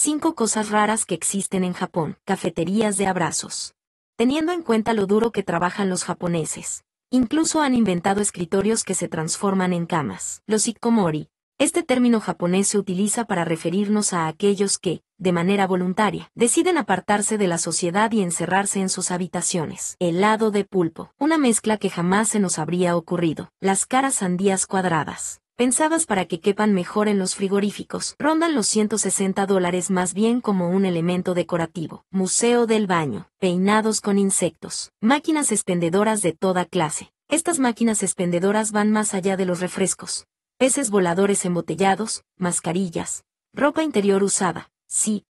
Cinco cosas raras que existen en Japón. Cafeterías de abrazos. Teniendo en cuenta lo duro que trabajan los japoneses, incluso han inventado escritorios que se transforman en camas. Los ikomori. Este término japonés se utiliza para referirnos a aquellos que, de manera voluntaria, deciden apartarse de la sociedad y encerrarse en sus habitaciones. Helado de pulpo. Una mezcla que jamás se nos habría ocurrido. Las caras sandías cuadradas pensadas para que quepan mejor en los frigoríficos, rondan los 160 dólares más bien como un elemento decorativo. Museo del baño, peinados con insectos, máquinas expendedoras de toda clase. Estas máquinas expendedoras van más allá de los refrescos, peces voladores embotellados, mascarillas, ropa interior usada. Sí,